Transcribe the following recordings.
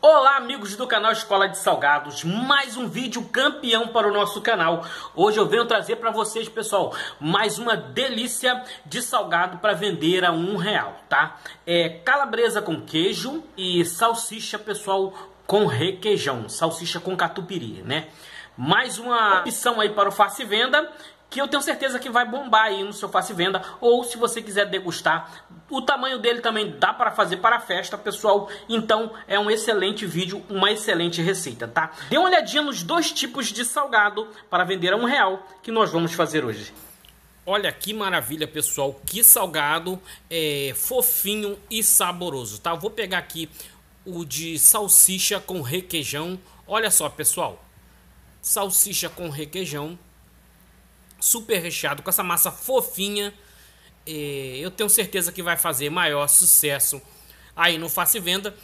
Olá amigos do canal Escola de Salgados, mais um vídeo campeão para o nosso canal. Hoje eu venho trazer para vocês, pessoal, mais uma delícia de salgado para vender a um real, tá? É calabresa com queijo e salsicha, pessoal, com requeijão, salsicha com catupiry, né? Mais uma opção aí para o Face Venda que eu tenho certeza que vai bombar aí no seu face venda ou se você quiser degustar. O tamanho dele também dá para fazer para festa, pessoal. Então é um excelente vídeo, uma excelente receita, tá? Dê uma olhadinha nos dois tipos de salgado para vender a um real que nós vamos fazer hoje. Olha que maravilha, pessoal. Que salgado é, fofinho e saboroso, tá? vou pegar aqui o de salsicha com requeijão. Olha só, pessoal. Salsicha com requeijão super recheado, com essa massa fofinha. eu tenho certeza que vai fazer maior sucesso aí no Face Venda.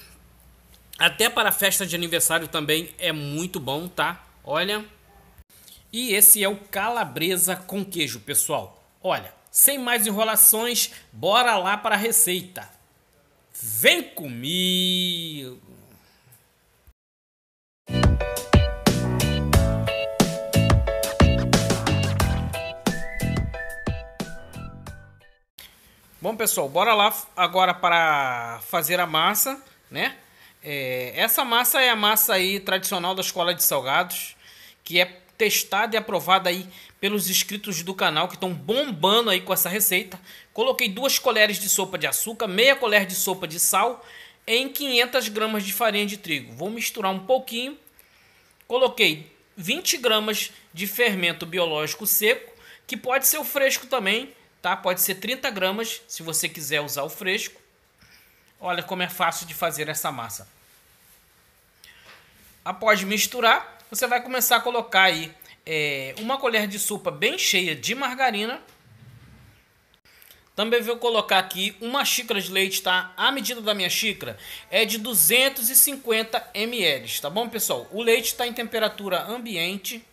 Até para festa de aniversário também é muito bom, tá? Olha. E esse é o calabresa com queijo, pessoal. Olha, sem mais enrolações, bora lá para a receita. Vem comigo! Bom, pessoal, bora lá agora para fazer a massa, né? É, essa massa é a massa aí tradicional da Escola de Salgados, que é testada e aprovada aí pelos inscritos do canal que estão bombando aí com essa receita. Coloquei duas colheres de sopa de açúcar, meia colher de sopa de sal em 500 gramas de farinha de trigo. Vou misturar um pouquinho. Coloquei 20 gramas de fermento biológico seco, que pode ser o fresco também, tá? Pode ser 30 gramas, se você quiser usar o fresco. Olha como é fácil de fazer essa massa. Após misturar, você vai começar a colocar aí é, uma colher de sopa bem cheia de margarina. Também vou colocar aqui uma xícara de leite, tá? A medida da minha xícara é de 250 ml, tá bom, pessoal? O leite está em temperatura ambiente.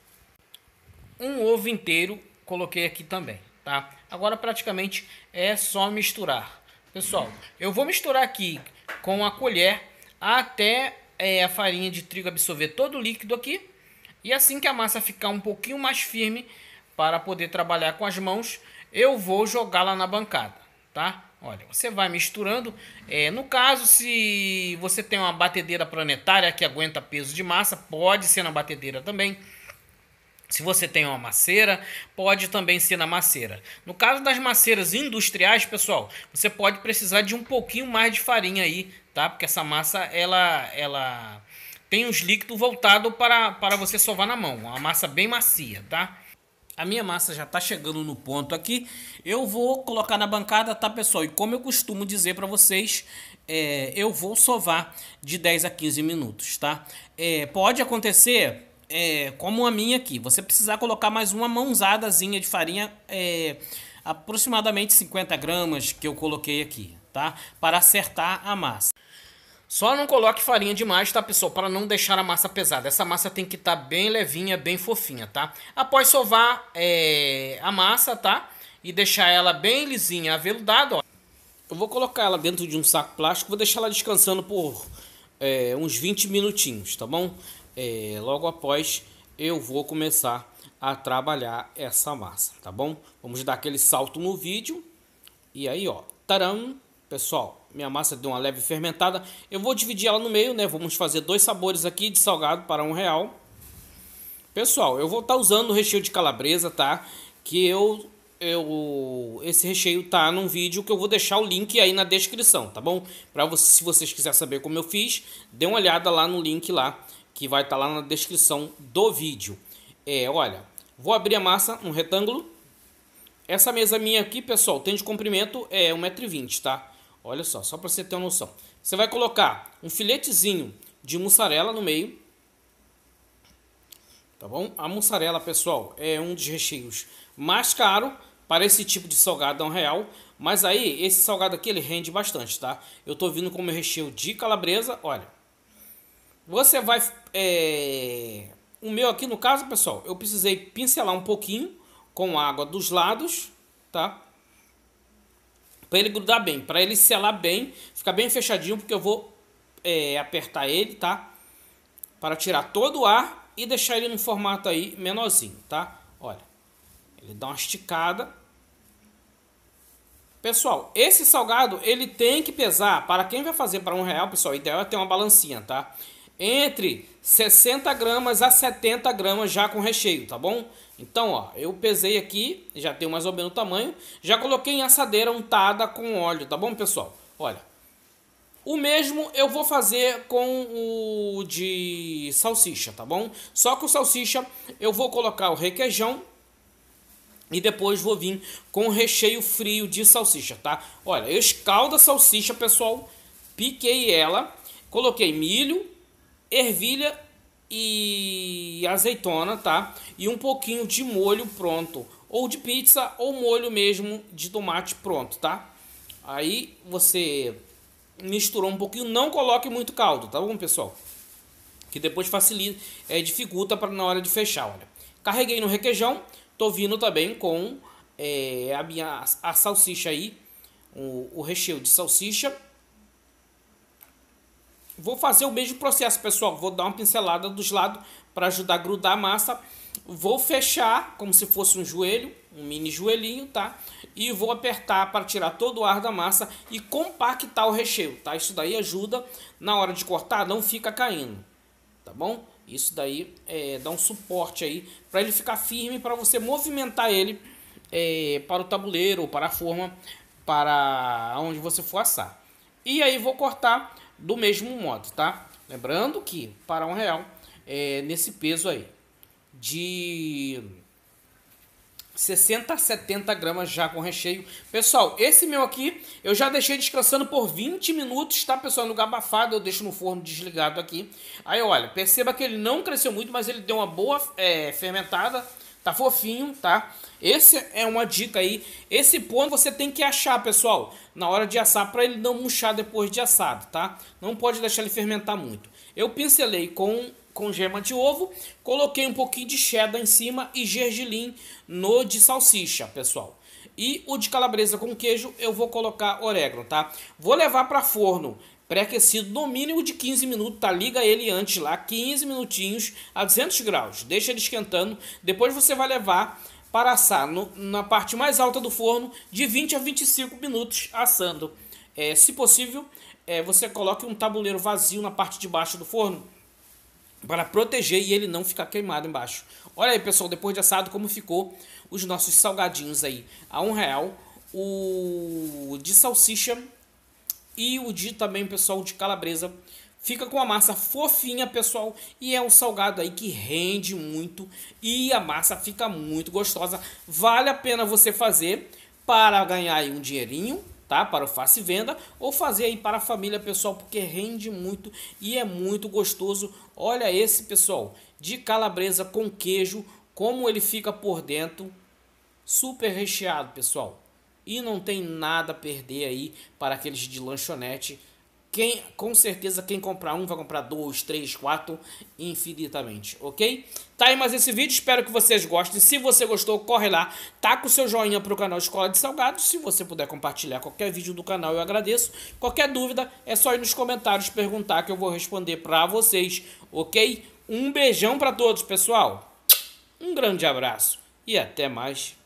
Um ovo inteiro coloquei aqui também tá? Agora praticamente é só misturar. Pessoal, eu vou misturar aqui com a colher até é, a farinha de trigo absorver todo o líquido aqui. E assim que a massa ficar um pouquinho mais firme para poder trabalhar com as mãos, eu vou jogá-la na bancada, tá? Olha, você vai misturando. É, no caso, se você tem uma batedeira planetária que aguenta peso de massa, pode ser na batedeira também. Se você tem uma maceira, pode também ser na maceira. No caso das maceiras industriais, pessoal, você pode precisar de um pouquinho mais de farinha aí, tá? Porque essa massa ela ela tem uns líquidos voltados para, para você sovar na mão. Uma massa bem macia, tá? A minha massa já está chegando no ponto aqui. Eu vou colocar na bancada, tá, pessoal? E como eu costumo dizer para vocês, é, eu vou sovar de 10 a 15 minutos, tá? É, pode acontecer é, como a minha aqui, você precisar colocar mais uma mãozadazinha de farinha, é, aproximadamente 50 gramas que eu coloquei aqui, tá? Para acertar a massa. Só não coloque farinha demais, tá, pessoal? Para não deixar a massa pesada. Essa massa tem que estar tá bem levinha, bem fofinha, tá? Após sovar é, a massa, tá? E deixar ela bem lisinha, aveludada, ó. Eu vou colocar ela dentro de um saco plástico, vou deixar ela descansando por é, uns 20 minutinhos, tá bom? é, logo após eu vou começar a trabalhar essa massa, tá bom? Vamos dar aquele salto no vídeo e aí, ó, taram, pessoal, minha massa deu uma leve fermentada. Eu vou dividir ela no meio, né? Vamos fazer dois sabores aqui de salgado para um real. Pessoal, eu vou estar tá usando o recheio de calabresa, tá? Que eu eu, esse recheio tá num vídeo que eu vou deixar o link aí na descrição, tá bom? Para você, se vocês quiserem saber como eu fiz, dê uma olhada lá no link lá que vai estar tá lá na descrição do vídeo. É, olha, vou abrir a massa, um retângulo. Essa mesa minha aqui, pessoal, tem de comprimento é 1,20m, tá? Olha só, só para você ter uma noção. Você vai colocar um filetezinho de mussarela no meio. Tá bom? A mussarela, pessoal, é um dos recheios mais caro para esse tipo de salgado, um real. Mas aí, esse salgado aqui, ele rende bastante, tá? Eu tô vindo com o meu recheio de calabresa, olha. Você vai. É... O meu aqui, no caso, pessoal, eu precisei pincelar um pouquinho com água dos lados, tá? Para ele grudar bem, para ele selar bem, ficar bem fechadinho, porque eu vou é, apertar ele, tá? Para tirar todo o ar e deixar ele no formato aí menorzinho, tá? Olha, ele dá uma esticada. Pessoal, esse salgado ele tem que pesar. Para quem vai fazer para um real, pessoal, o ideal é ter uma balancinha, tá? entre 60 gramas a 70 gramas já com recheio, tá bom? Então, ó, eu pesei aqui, já tem mais ou menos o tamanho, já coloquei em assadeira untada com óleo, tá bom, pessoal? Olha, o mesmo eu vou fazer com o de salsicha, tá bom? Só que o salsicha eu vou colocar o requeijão e depois vou vir com recheio frio de salsicha, tá? Olha, eu escaldo a salsicha, pessoal, piquei ela, coloquei milho, ervilha e azeitona, tá? E um pouquinho de molho pronto, ou de pizza ou molho mesmo de tomate pronto, tá? Aí você misturou um pouquinho, não coloque muito caldo, tá bom, pessoal? Que depois facilita, é, dificulta para na hora de fechar, olha. Carreguei no requeijão, tô vindo também com é, a minha a salsicha aí, o, o recheio de salsicha Vou fazer o mesmo processo, pessoal. Vou dar uma pincelada dos lados para ajudar a grudar a massa. Vou fechar como se fosse um joelho, um mini joelhinho, tá? E vou apertar para tirar todo o ar da massa e compactar o recheio, tá? Isso daí ajuda na hora de cortar, não fica caindo, tá bom? Isso daí é, dá um suporte aí para ele ficar firme, para você movimentar ele é, para o tabuleiro ou para a forma, para onde você for assar. E aí vou cortar do mesmo modo, tá? Lembrando que para um real é nesse peso aí de 60 a 70 gramas já com recheio. Pessoal, esse meu aqui eu já deixei descansando por 20 minutos, tá pessoal? No lugar abafado, eu deixo no forno desligado aqui. Aí olha, perceba que ele não cresceu muito, mas ele deu uma boa é, fermentada Tá fofinho, tá? Essa é uma dica aí. Esse ponto você tem que achar, pessoal, na hora de assar, para ele não murchar depois de assado, tá? Não pode deixar ele fermentar muito. Eu pincelei com, com gema de ovo, coloquei um pouquinho de cheddar em cima e gergelim no de salsicha, pessoal. E o de calabresa com queijo eu vou colocar orégano, tá? Vou levar para forno pré-aquecido no mínimo de 15 minutos, tá? Liga ele antes lá, 15 minutinhos a 200 graus, deixa ele esquentando, depois você vai levar para assar no, na parte mais alta do forno de 20 a 25 minutos assando. É, se possível, é, você coloque um tabuleiro vazio na parte de baixo do forno para proteger e ele não ficar queimado embaixo. Olha aí, pessoal, depois de assado, como ficou os nossos salgadinhos aí. A um real, o de salsicha e o de também, pessoal, de calabresa. Fica com a massa fofinha, pessoal, e é um salgado aí que rende muito e a massa fica muito gostosa. Vale a pena você fazer para ganhar aí um dinheirinho, tá? Para o face venda ou fazer aí para a família, pessoal, porque rende muito e é muito gostoso. Olha esse, pessoal, de calabresa com queijo, como ele fica por dentro, super recheado, pessoal e não tem nada a perder aí para aqueles de lanchonete. Quem, com certeza, quem comprar um vai comprar dois, três, quatro, infinitamente, ok? Tá aí mais esse vídeo, espero que vocês gostem. Se você gostou, corre lá, taca o seu joinha pro canal Escola de Salgados. Se você puder compartilhar qualquer vídeo do canal, eu agradeço. Qualquer dúvida, é só ir nos comentários perguntar que eu vou responder pra vocês, ok? Um beijão pra todos, pessoal. Um grande abraço e até mais.